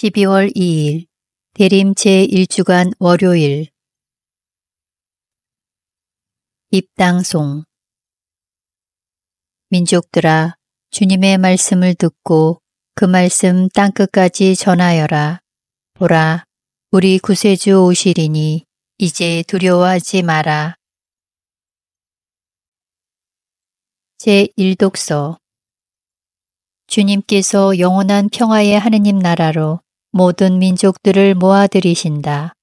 12월 2일 대림 제1주간 월요일 입당송 민족들아 주님의 말씀을 듣고 그 말씀 땅끝까지 전하여라. 보라 우리 구세주 오시리니 이제 두려워하지 마라. 제1독서 주님께서 영원한 평화의 하느님 나라로 모든 민족들을 모아들이신다.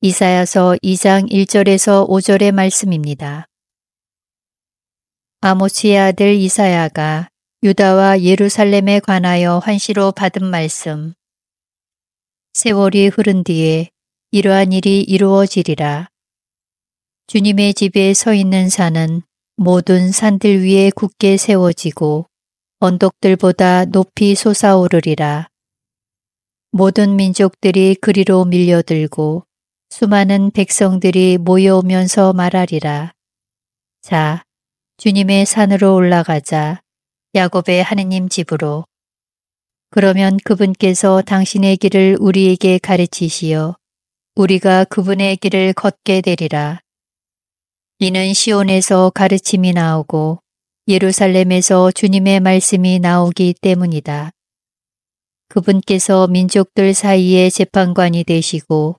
이사야서 2장 1절에서 5절의 말씀입니다. 아모치의 아들 이사야가 유다와 예루살렘에 관하여 환시로 받은 말씀. 세월이 흐른 뒤에 이러한 일이 이루어지리라. 주님의 집에 서 있는 산은 모든 산들 위에 굳게 세워지고 언덕들보다 높이 솟아오르리라. 모든 민족들이 그리로 밀려들고 수많은 백성들이 모여오면서 말하리라. 자, 주님의 산으로 올라가자. 야곱의 하느님 집으로. 그러면 그분께서 당신의 길을 우리에게 가르치시어 우리가 그분의 길을 걷게 되리라. 이는 시온에서 가르침이 나오고 예루살렘에서 주님의 말씀이 나오기 때문이다. 그분께서 민족들 사이에 재판관이 되시고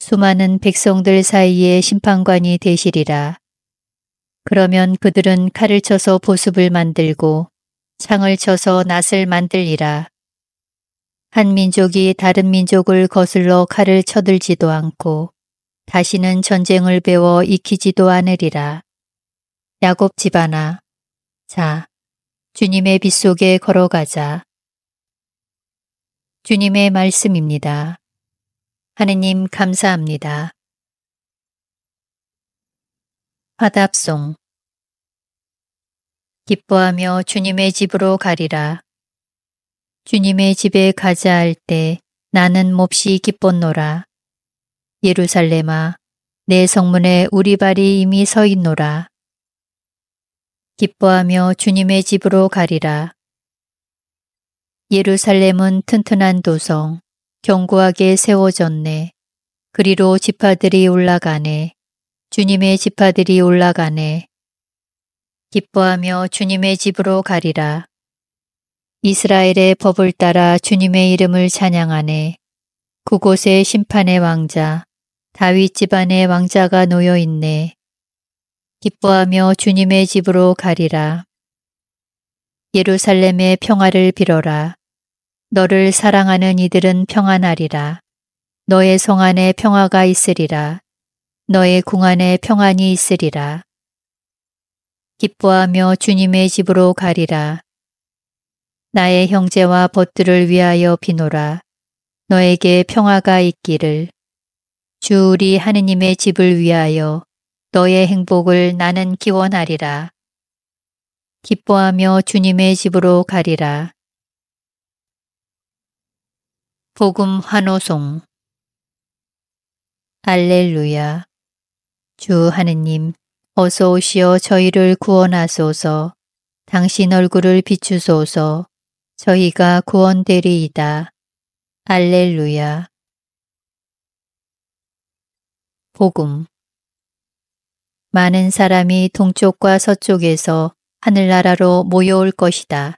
수많은 백성들 사이에 심판관이 되시리라. 그러면 그들은 칼을 쳐서 보습을 만들고 창을 쳐서 낫을 만들리라. 한 민족이 다른 민족을 거슬러 칼을 쳐들지도 않고 다시는 전쟁을 배워 익히지도 않으리라. 야곱 집안아, 자, 주님의 빛 속에 걸어가자. 주님의 말씀입니다. 하느님 감사합니다. 화답송 기뻐하며 주님의 집으로 가리라. 주님의 집에 가자 할 때 나는 몹시 기뻤노라. 예루살렘아, 내 성문에 우리 발이 이미 서 있노라. 기뻐하며 주님의 집으로 가리라. 예루살렘은 튼튼한 도성, 견고하게 세워졌네. 그리로 지파들이 올라가네. 주님의 지파들이 올라가네. 기뻐하며 주님의 집으로 가리라. 이스라엘의 법을 따라 주님의 이름을 찬양하네. 그곳에 심판의 왕자, 다윗 집안의 왕자가 놓여 있네. 기뻐하며 주님의 집으로 가리라. 예루살렘의 평화를 빌어라. 너를 사랑하는 이들은 평안하리라. 너의 성 안에 평화가 있으리라. 너의 궁 안에 평안이 있으리라. 기뻐하며 주님의 집으로 가리라. 나의 형제와 벗들을 위하여 비노라. 너에게 평화가 있기를. 주 우리 하느님의 집을 위하여 너의 행복을 나는 기원하리라. 기뻐하며 주님의 집으로 가리라. 복음 환호송 알렐루야 주 하느님 어서 오시어 저희를 구원하소서 당신 얼굴을 비추소서 저희가 구원되리이다. 알렐루야 복음 많은 사람이 동쪽과 서쪽에서 하늘나라로 모여올 것이다.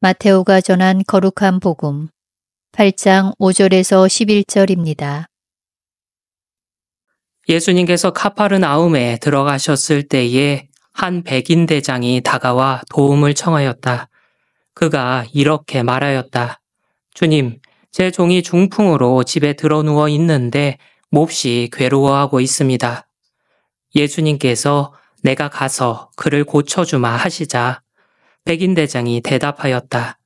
마테오가 전한 거룩한 복음 8장 5절에서 11절입니다. 예수님께서 카파르나움에 들어가셨을 때에 한 백인 대장이 다가와 도움을 청하였다. 그가 이렇게 말하였다. 주님, 제 종이 중풍으로 집에 들어 누워 있는데 몹시 괴로워하고 있습니다. 예수님께서 내가 가서 그를 고쳐주마 하시자 백인대장이 대답하였다.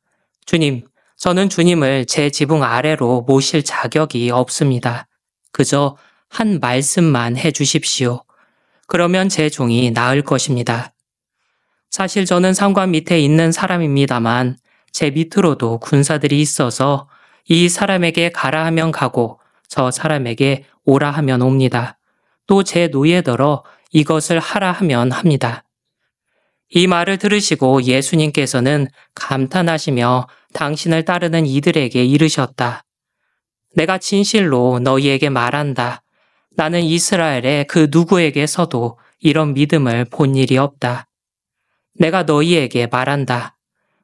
주님, 저는 주님을 제 지붕 아래로 모실 자격이 없습니다. 그저 한 말씀만 해주십시오. 그러면 제 종이 나을 것입니다. 사실 저는 상관 밑에 있는 사람입니다만 제 밑으로도 군사들이 있어서 이 사람에게 가라 하면 가고 저 사람에게 오라 하면 옵니다. 또 제 노예더러 이것을 하라 하면 합니다. 이 말을 들으시고 예수님께서는 감탄하시며 당신을 따르는 이들에게 이르셨다. 내가 진실로 너희에게 말한다. 나는 이스라엘의 그 누구에게서도 이런 믿음을 본 일이 없다. 내가 너희에게 말한다.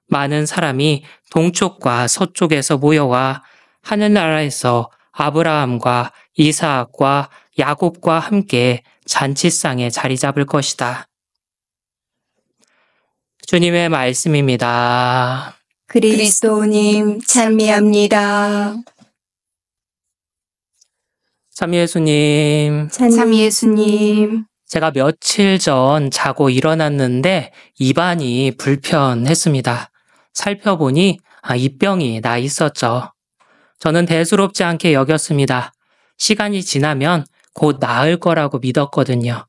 많은 사람이 동쪽과 서쪽에서 모여와 하늘나라에서 아브라함과 이사학과 야곱과 함께 잔치상에 자리 잡을 것이다. 주님의 말씀입니다. 그리스도님 찬미합니다. 참 예수님. 참 예수님. 제가 며칠 전 자고 일어났는데 입안이 불편했습니다. 살펴보니 아, 입병이 나 있었죠. 저는 대수롭지 않게 여겼습니다. 시간이 지나면 곧 나을 거라고 믿었거든요.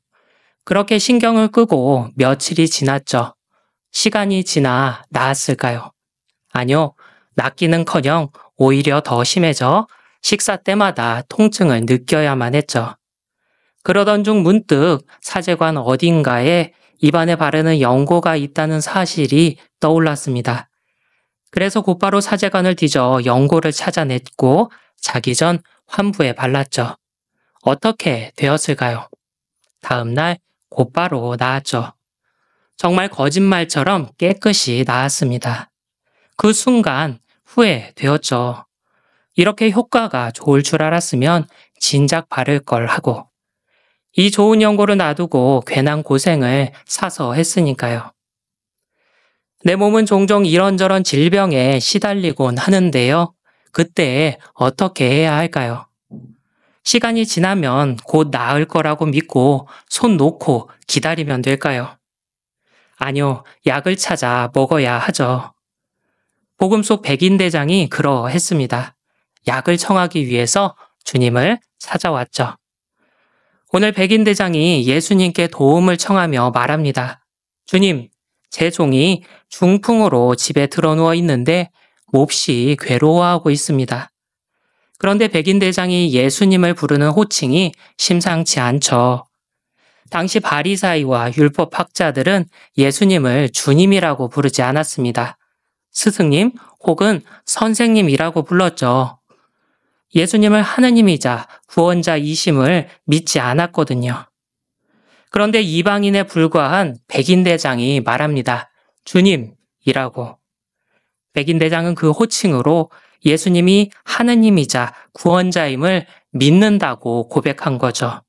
그렇게 신경을 끄고 며칠이 지났죠. 시간이 지나 나았을까요? 아니요. 낫기는커녕 오히려 더 심해져 식사 때마다 통증을 느껴야만 했죠. 그러던 중 문득 사제관 어딘가에 입안에 바르는 연고가 있다는 사실이 떠올랐습니다. 그래서 곧바로 사제관을 뒤져 연고를 찾아냈고 자기 전 환부에 발랐죠. 어떻게 되었을까요? 다음날 곧바로 나았죠. 정말 거짓말처럼 깨끗이 나았습니다. 그 순간 후회되었죠. 이렇게 효과가 좋을 줄 알았으면 진작 바를 걸 하고 이 좋은 연고를 놔두고 괜한 고생을 사서 했으니까요. 내 몸은 종종 이런저런 질병에 시달리곤 하는데요. 그때 어떻게 해야 할까요? 시간이 지나면 곧 나을 거라고 믿고 손 놓고 기다리면 될까요? 아니요, 약을 찾아 먹어야 하죠. 복음 속 백인대장이 그러했습니다. 약을 청하기 위해서 주님을 찾아왔죠. 오늘 백인대장이 예수님께 도움을 청하며 말합니다. 주님, 제 종이 중풍으로 집에 드러누워 있는데 몹시 괴로워하고 있습니다. 그런데 백인 대장이 예수님을 부르는 호칭이 심상치 않죠. 당시 바리사이와 율법 학자들은 예수님을 주님이라고 부르지 않았습니다. 스승님 혹은 선생님이라고 불렀죠. 예수님을 하느님이자 구원자이심을 믿지 않았거든요. 그런데 이방인에 불과한 백인대장이 말합니다. 주님이라고. 백인대장은 그 호칭으로 예수님이 하느님이자 구원자임을 믿는다고 고백한 거죠.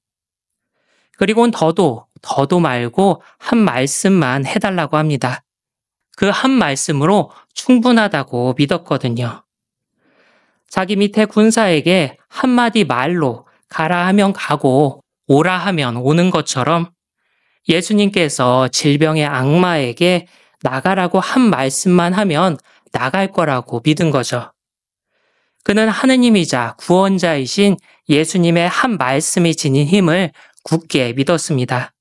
그리고는 더도, 더도 말고 한 말씀만 해달라고 합니다. 그 한 말씀으로 충분하다고 믿었거든요. 자기 밑에 군사에게 한마디 말로 가라 하면 가고 오라 하면 오는 것처럼 예수님께서 질병의 악마에게 나가라고 한 말씀만 하면 나갈 거라고 믿은 거죠. 그는 하느님이자 구원자이신 예수님의 한 말씀이 지닌 힘을 굳게 믿었습니다.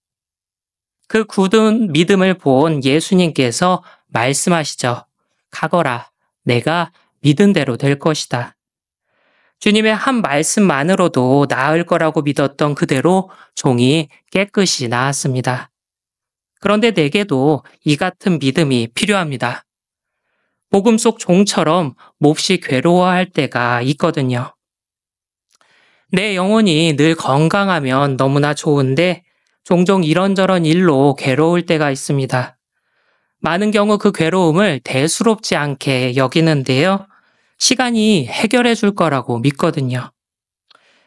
그 굳은 믿음을 본 예수님께서 말씀하시죠. 가거라. 내가 믿은 대로 될 것이다. 주님의 한 말씀만으로도 나을 거라고 믿었던 그대로 종이 깨끗이 나았습니다. 그런데 내게도 이 같은 믿음이 필요합니다. 복음 속 종처럼 몹시 괴로워할 때가 있거든요. 내 영혼이 늘 건강하면 너무나 좋은데 종종 이런저런 일로 괴로울 때가 있습니다. 많은 경우 그 괴로움을 대수롭지 않게 여기는데요. 시간이 해결해 줄 거라고 믿거든요.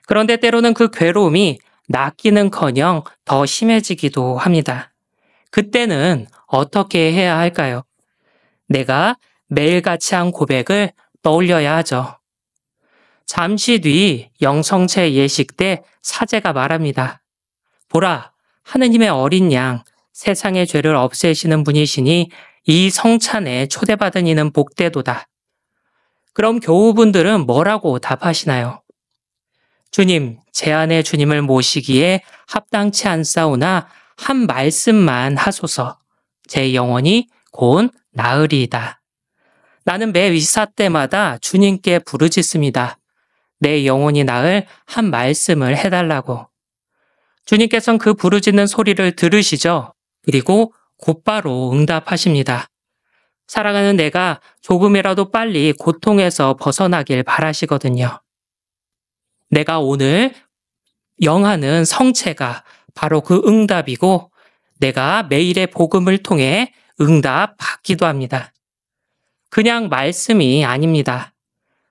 그런데 때로는 그 괴로움이 낫기는 커녕 더 심해지기도 합니다. 그때는 어떻게 해야 할까요? 내가 매일같이 한 고백을 떠올려야 하죠. 잠시 뒤 영성체 예식 때 사제가 말합니다. 보라, 하느님의 어린 양, 세상의 죄를 없애시는 분이시니 이 성찬에 초대받은 이는 복대도다. 그럼 교우분들은 뭐라고 답하시나요? 주님, 제 안에 주님을 모시기에 합당치 않사오나 한 말씀만 하소서 제 영혼이 곧 나으리이다. 나는 매 위사 때마다 주님께 부르짖습니다. 내 영혼이 나을 한 말씀을 해달라고. 주님께서는 그 부르짖는 소리를 들으시죠. 그리고 곧바로 응답하십니다. 사랑하는 내가 조금이라도 빨리 고통에서 벗어나길 바라시거든요. 내가 오늘 영하는 성체가 바로 그 응답이고 내가 매일의 복음을 통해 응답 받기도 합니다. 그냥 말씀이 아닙니다.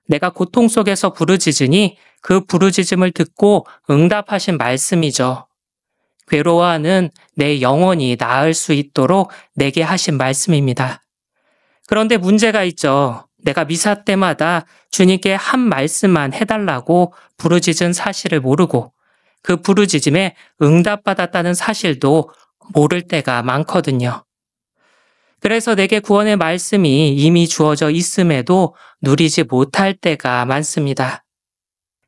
내가 고통 속에서 부르짖으니 그 부르짖음을 듣고 응답하신 말씀이죠. 괴로워하는 내 영혼이 나을 수 있도록 내게 하신 말씀입니다. 그런데 문제가 있죠. 내가 미사 때마다 주님께 한 말씀만 해달라고 부르짖은 사실을 모르고 그 부르짖음에 응답받았다는 사실도 모를 때가 많거든요. 그래서 내게 구원의 말씀이 이미 주어져 있음에도 누리지 못할 때가 많습니다.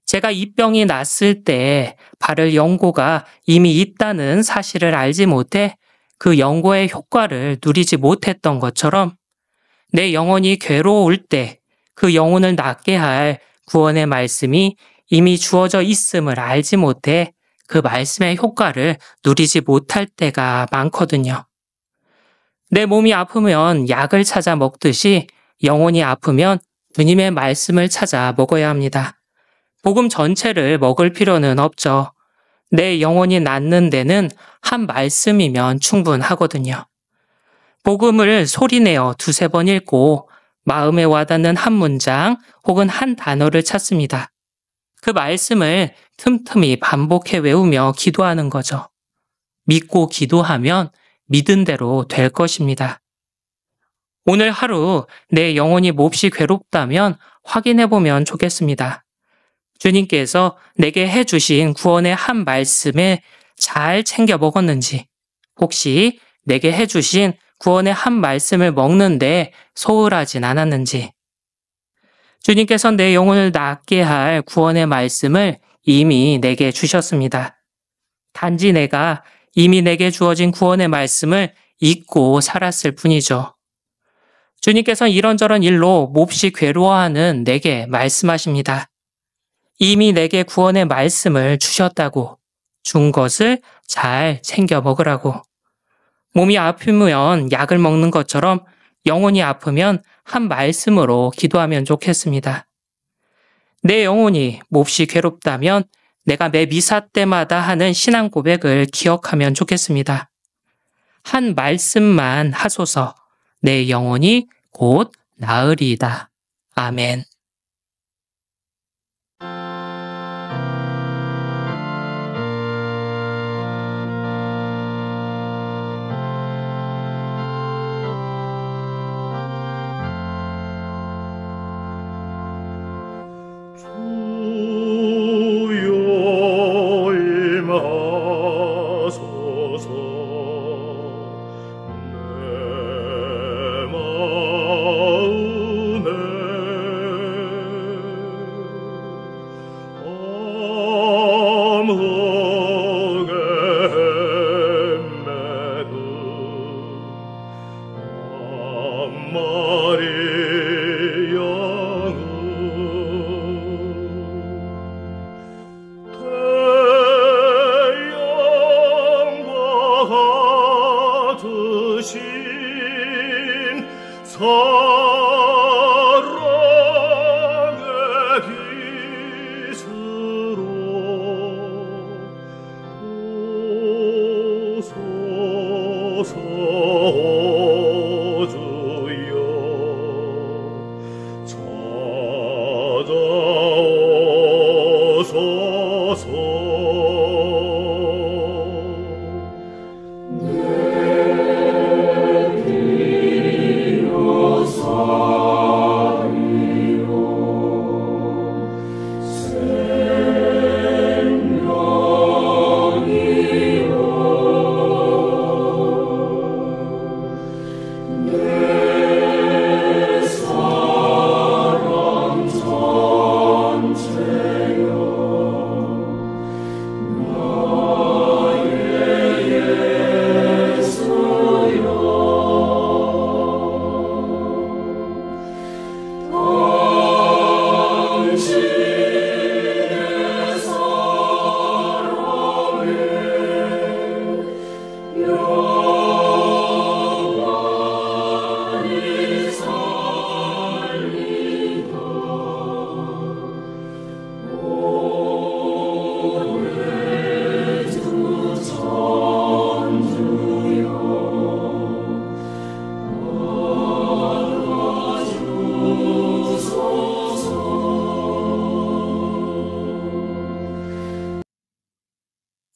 제가 입 병이 났을 때 발을 연고가 이미 있다는 사실을 알지 못해 그 연고의 효과를 누리지 못했던 것처럼 내 영혼이 괴로울 때 그 영혼을 낫게 할 구원의 말씀이 이미 주어져 있음을 알지 못해 그 말씀의 효과를 누리지 못할 때가 많거든요. 내 몸이 아프면 약을 찾아 먹듯이 영혼이 아프면 주님의 말씀을 찾아 먹어야 합니다. 복음 전체를 먹을 필요는 없죠. 내 영혼이 낫는 데는 한 말씀이면 충분하거든요. 복음을 소리내어 두세 번 읽고 마음에 와닿는 한 문장 혹은 한 단어를 찾습니다. 그 말씀을 틈틈이 반복해 외우며 기도하는 거죠. 믿고 기도하면 믿은 대로 될 것입니다. 오늘 하루 내 영혼이 몹시 괴롭다면 확인해 보면 좋겠습니다. 주님께서 내게 해주신 구원의 한 말씀에 잘 챙겨 먹었는지, 혹시 내게 해주신 구원의 한 말씀을 먹는데 소홀하진 않았는지, 주님께서 내 영혼을 낫게 할 구원의 말씀을 이미 내게 주셨습니다. 단지 내가 이미 내게 주어진 구원의 말씀을 잊고 살았을 뿐이죠. 주님께서 이런저런 일로 몹시 괴로워하는 내게 말씀하십니다. 이미 내게 구원의 말씀을 주셨다고 준 것을 잘 챙겨 먹으라고. 몸이 아프면 약을 먹는 것처럼 영혼이 아프면 한 말씀으로 기도하면 좋겠습니다. 내 영혼이 몹시 괴롭다면 내가 매 미사 때마다 하는 신앙 고백을 기억하면 좋겠습니다. 한 말씀만 하소서 내 영혼이 곧 나으리이다. 아멘.